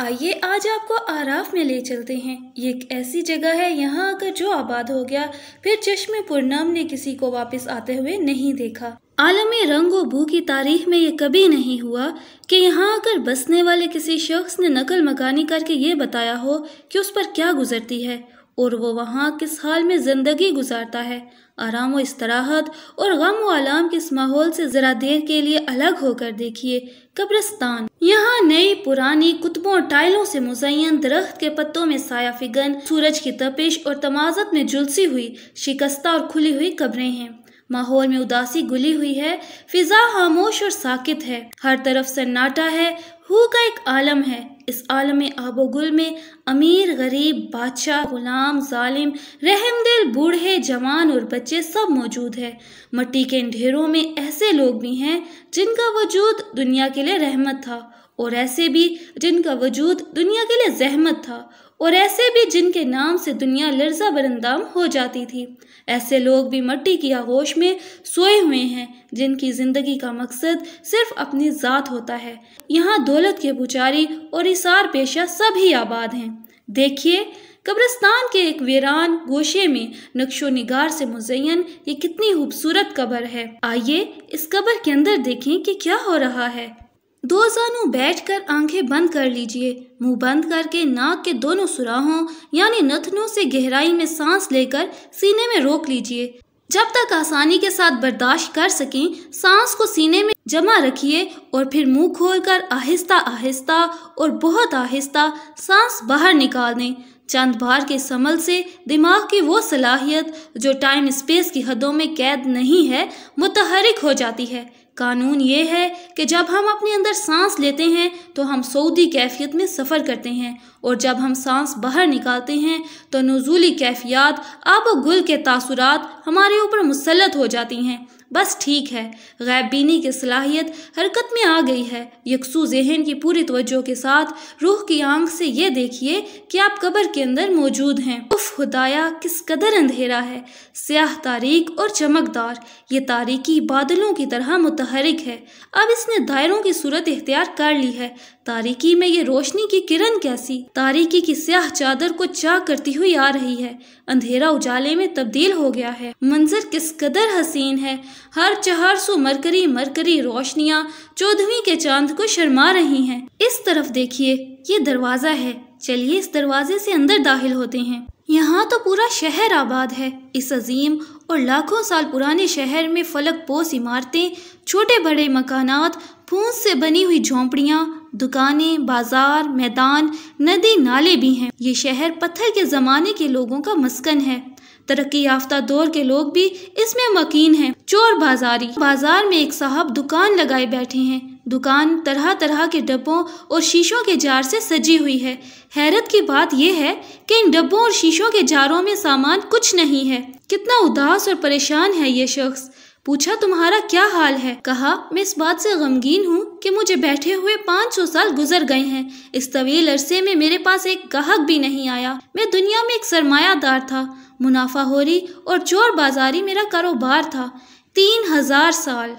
आइए आज आपको आराफ में ले चलते हैं ये एक ऐसी जगह है यहाँ आकर जो आबाद हो गया फिर चश्मे पुरनाम ने किसी को वापस आते हुए नहीं देखा आलम रंग व बू की तारीख में ये कभी नहीं हुआ कि यहाँ आकर बसने वाले किसी शख्स ने नकल मकानी करके ये बताया हो कि उस पर क्या गुजरती है और वो वहाँ किस हाल में ज़िंदगी गुजारता है आराम व इसराहत और गम व आलाम के इस माहौल से ज़रा देर के लिए अलग होकर देखिए कब्रस्तान यहाँ नई पुरानी कुतबों टाइलों से मुजयन दरख्त के पत्तों में साया फिगन सूरज की तपिश और तमाजत में जुलसी हुई शिकस्ता और खुली हुई कब्रें हैं माहौल में उदासी गुली हुई है फिजा खामोश और साकित है हर तरफ सन्नाटा है हु का एक आलम है इस आलम आबोगुल में अमीर गरीब बादशाह गुलाम जालिम रहम दिल बूढ़े जवान और बच्चे सब मौजूद है मट्टी के ढेरों में ऐसे लोग भी हैं जिनका वजूद दुनिया के लिए रहमत था और ऐसे भी जिनका वजूद दुनिया के लिए जहमत था और ऐसे भी जिनके नाम से दुनिया लर्जा बरंदाम हो जाती थी ऐसे लोग भी मट्टी की आगोश में सोए हुए हैं जिनकी ज़िंदगी का मकसद सिर्फ अपनी ज़ात होता है यहाँ दौलत के पुजारी और इसार पेशा सभी आबाद हैं देखिए कब्रस्तान के एक वीरान गोशे में नक्शो निगार से मुजयन ये कितनी खूबसूरत कब्र है आइए इस कब्र के अंदर देखें कि क्या हो रहा है दो जानू बैठकर आंखें बंद कर लीजिए मुंह बंद करके नाक के दोनों सुराहों यानी नथनों से गहराई में सांस लेकर सीने में रोक लीजिए जब तक आसानी के साथ बर्दाश्त कर सकें सांस को सीने में जमा रखिए और फिर मुंह खोलकर आहिस्ता आहिस्ता और बहुत आहिस्ता सांस बाहर निकाल दें चंद बार के समल से दिमाग की वो सलाहियत जो टाइम स्पेस की हदों में कैद नहीं है मुतहरिक हो जाती है कानून ये है कि जब हम अपने अंदर सांस लेते हैं तो हम सऊदी कैफियत में सफ़र करते हैं और जब हम सांस बाहर निकालते हैं तो नजूली कैफियात आब गुल के तासुरात हमारे ऊपर मुसलत हो जाती हैं बस ठीक है गैब बीनी की सलाहियत हरकत में आ गई है यकसू जहन की पूरी तवज्जो के साथ रूह की आंख से ये देखिए कि आप कब्र के अंदर मौजूद हैं उफ खुदाया किस कदर अंधेरा है स्याह तारीख और चमकदार ये तारीखी बादलों की तरह मुतहरिक है अब इसने दायरों की सूरत इख्तियार कर ली है तारीकी में ये रोशनी की किरण कैसी तारीकी की स्याह चादर को चा करती हुई आ रही है अंधेरा उजाले में तब्दील हो गया है मंजर किस कदर हसीन है हर चार सु मरकरी मरकरी रोशनियाँ चौदहवीं के चांद को शर्मा रही हैं इस तरफ देखिए ये दरवाज़ा है चलिए इस दरवाजे से अंदर दाखिल होते हैं यहाँ तो पूरा शहर आबाद है इस अजीम और लाखों साल पुराने शहर में फलक पोस इमारतें छोटे बड़े मकानात फूस से बनी हुई झोंपड़ियाँ दुकानें बाजार मैदान नदी नाले भी हैं ये शहर पत्थर के ज़माने के लोगों का मस्कन है तरक्की याफ्ता दौर के लोग भी इसमें मकीन हैं चोर बाजारी बाजार में एक साहब दुकान लगाए बैठे हैं दुकान तरह तरह के डब्बों और शीशों के जार से सजी हुई है हैरत की बात यह है कि इन डब्बों और शीशों के जारों में सामान कुछ नहीं है कितना उदास और परेशान है ये शख्स पूछा तुम्हारा क्या हाल है कहा मैं इस बात से गमगीन हूँ कि मुझे बैठे हुए पाँच सौ साल गुजर गए हैं इस तवील अरसे में मेरे पास एक गाहक भी नहीं आया मैं दुनिया में एक सरमायादार था मुनाफा रही और चोर बाजारी मेरा कारोबार था तीन हजार साल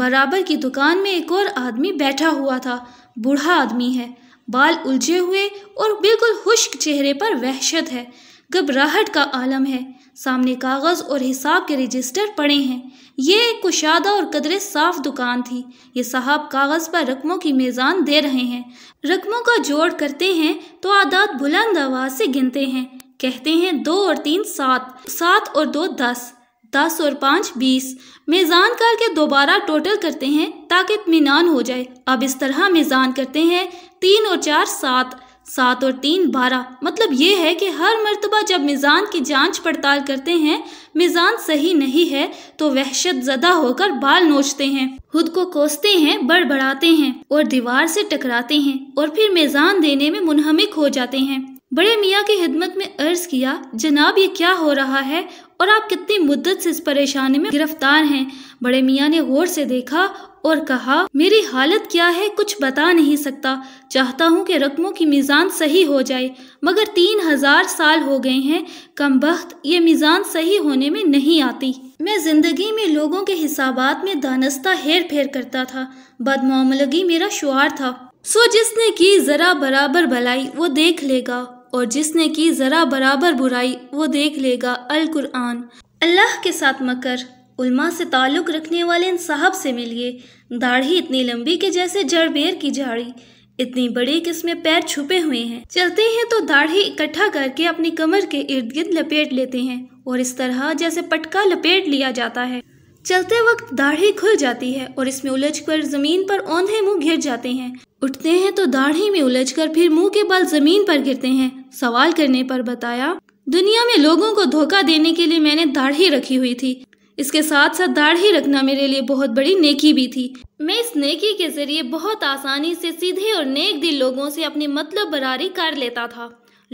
बराबर की दुकान में एक और आदमी बैठा हुआ था बूढ़ा आदमी है बाल उलझे हुए और बिल्कुल खुश्क चेहरे पर वहशत है घबराहट का आलम है सामने कागज़ और हिसाब के रजिस्टर पड़े हैं ये एक कुशादा और कदरे साफ दुकान थी ये साहब कागज़ पर रकमों की मेज़ान दे रहे हैं रकमों का जोड़ करते हैं तो आदात बुलंद आवाज़ से गिनते हैं कहते हैं दो और तीन सात सात और दो दस दस और पाँच बीस मेज़ान करके दोबारा टोटल करते हैं ताकि इतमान हो जाए अब इस तरह मेज़ान करते हैं तीन और चार सात सात और तीन बारह मतलब ये है कि हर मरतबा जब मिज़ान की जांच पड़ताल करते हैं मिज़ान सही नहीं है तो वहशत ज़दा होकर बाल नोचते हैं खुद को कोसते हैं बड़बड़ाते हैं और दीवार से टकराते हैं और फिर मिज़ान देने में मुनहमिक हो जाते हैं बड़े मियाँ की खिदमत में अर्ज़ किया जनाब ये क्या हो रहा है और आप कितनी मुद्दत से इस परेशानी में गिरफ्तार हैं बड़े मियाँ ने गौर से देखा और कहा मेरी हालत क्या है कुछ बता नहीं सकता चाहता हूँ कि रकमों की मीज़ान सही हो जाए मगर तीन हज़ार साल हो गए हैं कम वक्त ये मीज़ान सही होने में नहीं आती मैं ज़िंदगी में लोगों के हिसाबात में दानस्ता हेर फेर करता था बदमामलगी मेरा शुआर था सो जिसने की ज़रा बराबर भलाई वो देख लेगा और जिसने की ज़रा बराबर बुराई वो देख लेगा अल कुरआन अल्लाह के साथ मकर उल्मा से ताल्लुक़ रखने वाले इन साहब से मिलिए दाढ़ी इतनी लंबी के जैसे जड़बेर की झाड़ी इतनी बड़ी कि इसमें पैर छुपे हुए हैं चलते हैं तो दाढ़ी इकट्ठा करके अपनी कमर के इर्द गिर्द लपेट लेते हैं और इस तरह जैसे पटका लपेट लिया जाता है चलते वक्त दाढ़ी खुल जाती है और इसमें उलझकर जमीन पर औंधे मुंह गिर जाते हैं उठते हैं तो दाढ़ी में उलझकर फिर मुंह के बल जमीन पर गिरते हैं सवाल करने पर बताया दुनिया में लोगों को धोखा देने के लिए मैंने दाढ़ी रखी हुई थी इसके साथ साथ दाढ़ी रखना मेरे लिए बहुत बड़ी नेकी भी थी मैं इस नेकी के जरिए बहुत आसानी से सीधे और नेक दिल लोगों से अपनी मतलब बरारी कर लेता था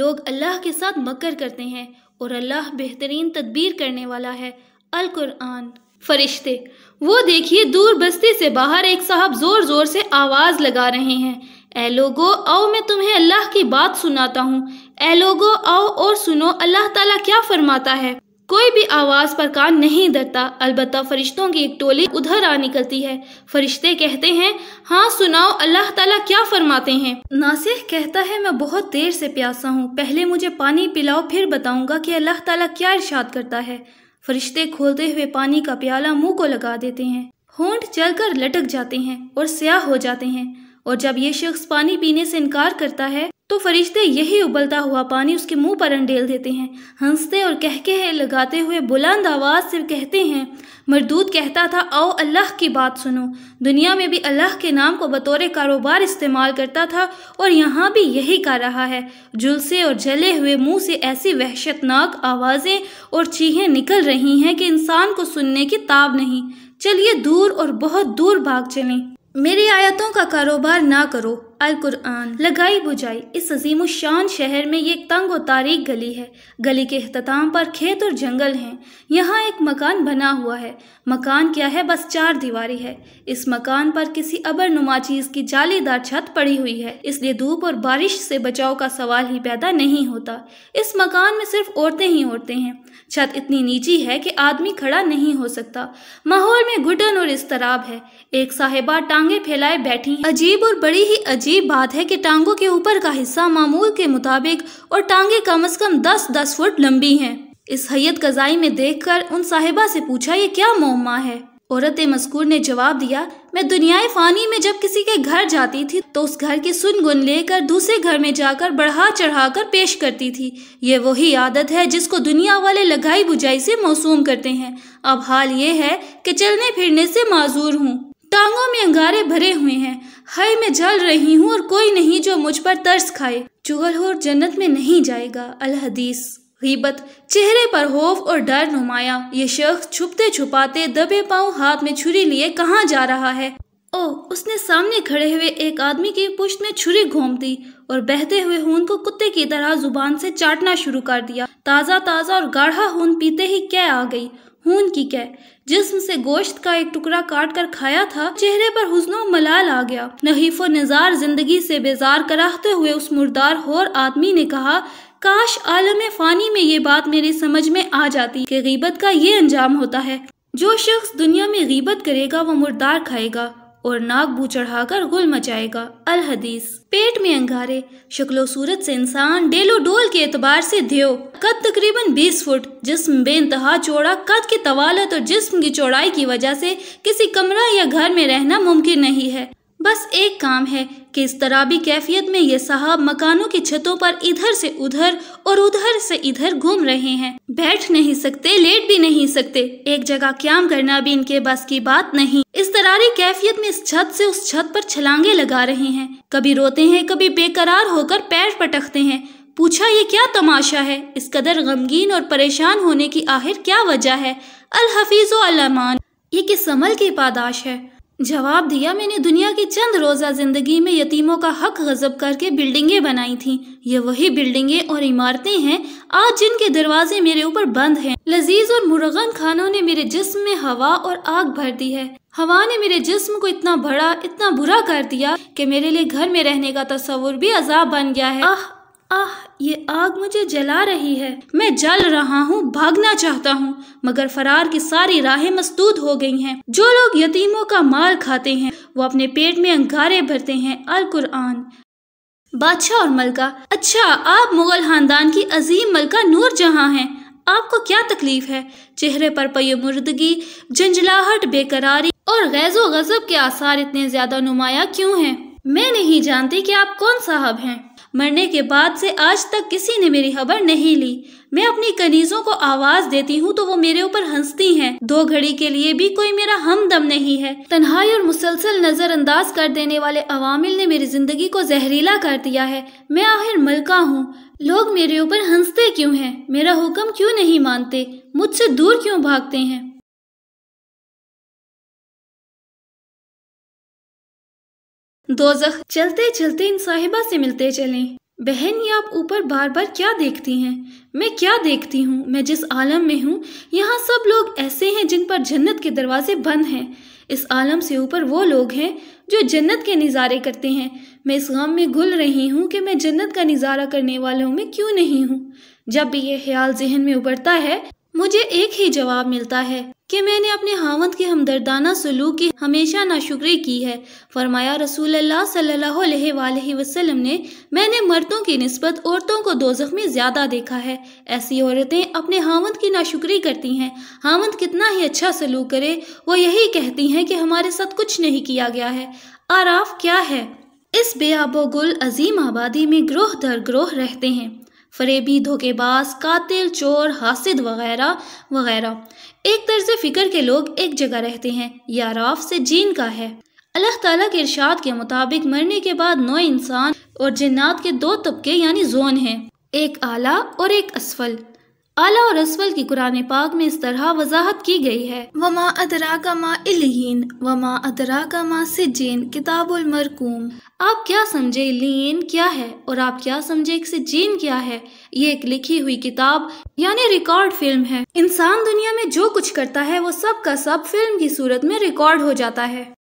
लोग अल्लाह के साथ मकर करते हैं और अल्लाह बेहतरीन तदबीर करने वाला है अल कुरआन फरिश्ते वो देखिए दूर बस्ती से बाहर एक साहब जोर जोर से आवाज लगा रहे हैं ए लोगो आओ मैं तुम्हें अल्लाह की बात सुनाता हूँ ए लोगो आओ और सुनो अल्लाह ताला क्या फरमाता है कोई भी आवाज़ पर कान नहीं धरता अलबत् फरिश्तों की एक टोली उधर आ निकलती है फरिश्ते कहते हैं हाँ सुनाओ अल्लाह ताला क्या फरमाते हैं नासिह कहता है मैं बहुत देर से प्यासा हूँ पहले मुझे पानी पिलाओ फिर बताऊंगा कि अल्लाह ताला क्या इरशाद करता है फरिश्ते खोलते हुए पानी का प्याला मुंह को लगा देते हैं होंठ जलकर लटक जाते हैं और स्याह हो जाते हैं और जब ये शख्स पानी पीने से इनकार करता है तो फरिश्ते यही उबलता हुआ पानी उसके मुंह पर अंडेल देते हैं हंसते और कहके लगाते हुए बुलंद आवाज़ से कहते हैं मरदूत कहता था आओ अल्लाह की बात सुनो दुनिया में भी अल्लाह के नाम को बतौर कारोबार इस्तेमाल करता था और यहाँ भी यही कर रहा है जुलसे और जले हुए मुंह से ऐसी वहशतनाक आवाज़ें और चीहें निकल रही हैं कि इंसान को सुनने की ताब नहीं चलिए दूर और बहुत दूर भाग चलें मेरी आयतों का कारोबार ना करो अल कुरान लगाई बुझाई इस अजीम शान शहर में ये तंग और तारीख गली है गली के अख्ताम पर खेत और जंगल हैं यहाँ एक मकान बना हुआ है मकान क्या है बस चार दीवारी है इस मकान पर किसी अबर नुमा चीज की जालीदार छत पड़ी हुई है इसलिए धूप और बारिश से बचाव का सवाल ही पैदा नहीं होता इस मकान में सिर्फ औरतें ही औरतें हैं छत इतनी नीची है कि आदमी खड़ा नहीं हो सकता माहौल में घुटन और इसतराब है एक साहिबा टांगे फैलाए बैठी अजीब और बड़ी ही अजीब अजीब बात है कि टांगों के ऊपर का हिस्सा मामूल के मुताबिक और टांगे कम अज कम दस दस फुट लंबी हैं। इस हयत कजाई में देखकर उन साहिबा से पूछा ये क्या मोमा है औरत मस्कूर ने जवाब दिया मैं दुनियाए फानी में जब किसी के घर जाती थी तो उस घर की सुन गुन लेकर दूसरे घर में जाकर बढ़ा चढ़ा कर पेश करती थी ये वही आदत है जिसको दुनिया वाले लगाई बुझाई से मौसूम करते हैं अब हाल ये है कि चलने फिरने से माजूर हूँ टांगों में अंगारे भरे हुए हैं हाय मैं जल रही हूँ और कोई नहीं जो मुझ पर तरस खाए हो जन्नत में नहीं जाएगा अल हदीस गीबत चेहरे पर होफ और डर नुमाया ये शख्स छुपते छुपाते दबे पाँव हाथ में छुरी लिए कहाँ जा रहा है ओ उसने सामने खड़े हुए एक आदमी की पुश्त में छुरी घूम दी और बहते हुए हून को कुत्ते की तरह जुबान से चाटना शुरू कर दिया ताज़ा ताज़ा और गाढ़ा खून पीते ही क्या आ गई खून की कह जिसम से गोश्त का एक टुकड़ा काट कर खाया था चेहरे पर हुजनो मलाल आ गया नहीफो निजार जिंदगी से बेजार कराहते हुए उस मुर्दार होर आदमी ने कहा काश आलम फानी में ये बात मेरी समझ में आ जाती कि गीबत का ये अंजाम होता है जो शख्स दुनिया में गीबत करेगा वो मुर्दार खाएगा और नाक चढ़ा चढ़ाकर गुल मचाएगा अल हदीस पेट में अंगारे शक्लो सूरत से इंसान डेलो डोल के एतबार से ध्यो कद तकरीबन 20 फुट जिसम इंतहा चौड़ा कद की तवालत और जिसम की चौड़ाई की वजह से किसी कमरा या घर में रहना मुमकिन नहीं है बस एक काम है कि इस तराबी कैफियत में ये साहब मकानों की छतों पर इधर से उधर और उधर से इधर घूम रहे हैं बैठ नहीं सकते लेट भी नहीं सकते एक जगह क्याम करना भी इनके बस की बात नहीं इस तरारी कैफियत में इस छत से उस छत पर छलांगे लगा रहे हैं कभी रोते हैं कभी बेकरार होकर पैर पटकते हैं पूछा ये क्या तमाशा है इस कदर गमगीन और परेशान होने की आखिर क्या वजह है अल हफीज़ अलामान ये किस अमल की पादाश है जवाब दिया मैंने दुनिया की चंद रोज़ा ज़िंदगी में यतीमों का हक गजब करके बिल्डिंगें बनाई थीं ये वही बिल्डिंगें और इमारतें हैं आज जिनके दरवाजे मेरे ऊपर बंद हैं लजीज और मुर्गन खानों ने मेरे जिस्म में हवा और आग भर दी है हवा ने मेरे जिस्म को इतना बड़ा इतना बुरा कर दिया कि मेरे लिए घर में रहने का तस्वुर भी अजाब बन गया है आह आह ये आग मुझे जला रही है मैं जल रहा हूँ भागना चाहता हूँ मगर फरार की सारी राहें मस्तूद हो गई हैं जो लोग यतीमों का माल खाते हैं वो अपने पेट में अंगारे भरते हैं अल कुरआन बादशाह और मलका अच्छा आप मुगल खानदान की अजीम मलका नूर जहाँ हैं आपको क्या तकलीफ है चेहरे पर पय मुर्दगी झंझलाहट बेकरारी और गैजो गजब के आसार इतने ज्यादा नुमाया क्यों हैं मैं नहीं जानती कि आप कौन साहब हैं मरने के बाद से आज तक किसी ने मेरी खबर नहीं ली मैं अपनी कनीजों को आवाज देती हूँ तो वो मेरे ऊपर हंसती हैं। दो घड़ी के लिए भी कोई मेरा हमदम नहीं है तन्हाई और मुसलसल नज़रअंदाज कर देने वाले अवामिल ने मेरी ज़िंदगी को जहरीला कर दिया है मैं आखिर मलका हूँ लोग मेरे ऊपर हंसते क्यों हैं मेरा हुक्म क्यों नहीं मानते मुझसे दूर क्यों भागते हैं दोजख चलते चलते इन साहिबा से मिलते चलें बहन ये आप ऊपर बार बार क्या देखती हैं मैं क्या देखती हूँ मैं जिस आलम में हूँ यहाँ सब लोग ऐसे हैं जिन पर जन्नत के दरवाजे बंद हैं इस आलम से ऊपर वो लोग हैं जो जन्नत के नज़ारे करते हैं मैं इस गम में घुल रही हूँ कि मैं जन्नत का नज़ारा करने वालों में क्यों नहीं हूँ जब भी ये ख्याल जहन में उभरता है मुझे एक ही जवाब मिलता है कि मैंने अपने हावंद के हमदर्दाना सलूक की हमेशा नाशुक्री की है फरमाया रसूल अल्लाह सल्लल्लाहु अलैहि वसल्लम ने मैंने मर्दों की नस्बत औरतों को दोजख में ज़्यादा देखा है ऐसी औरतें अपने हावंद की नाशुक्री करती हैं हावंद कितना ही अच्छा सलूक करे वो यही कहती हैं कि हमारे साथ कुछ नहीं किया गया है आराफ क्या है इस बेआबो गुल अजीम आबादी में ग्रोह दर ग्रोह रहते हैं फरेबी धोखेबाज कातिल चोर हासिद वगैरह वगैरह एक तर्ज फ़िक्र के लोग एक जगह रहते हैं या राफ से जीन का है अल्लाह ताला के इरशाद के मुताबिक मरने के बाद नौ इंसान और जिन्नात के दो तबके यानी जोन हैं एक आला और एक असफल आला और असफल की कुरान पाक में इस तरह वजाहत की गई है वमा अदरा का माँ इलियन वमा अदरा का माँ सिजीन किताबुल मरकूम आप क्या समझे लीन क्या है और आप क्या समझे एक सिजीन क्या है ये एक लिखी हुई किताब यानी रिकॉर्ड फिल्म है इंसान दुनिया में जो कुछ करता है वो सब का सब फिल्म की सूरत में रिकॉर्ड हो जाता है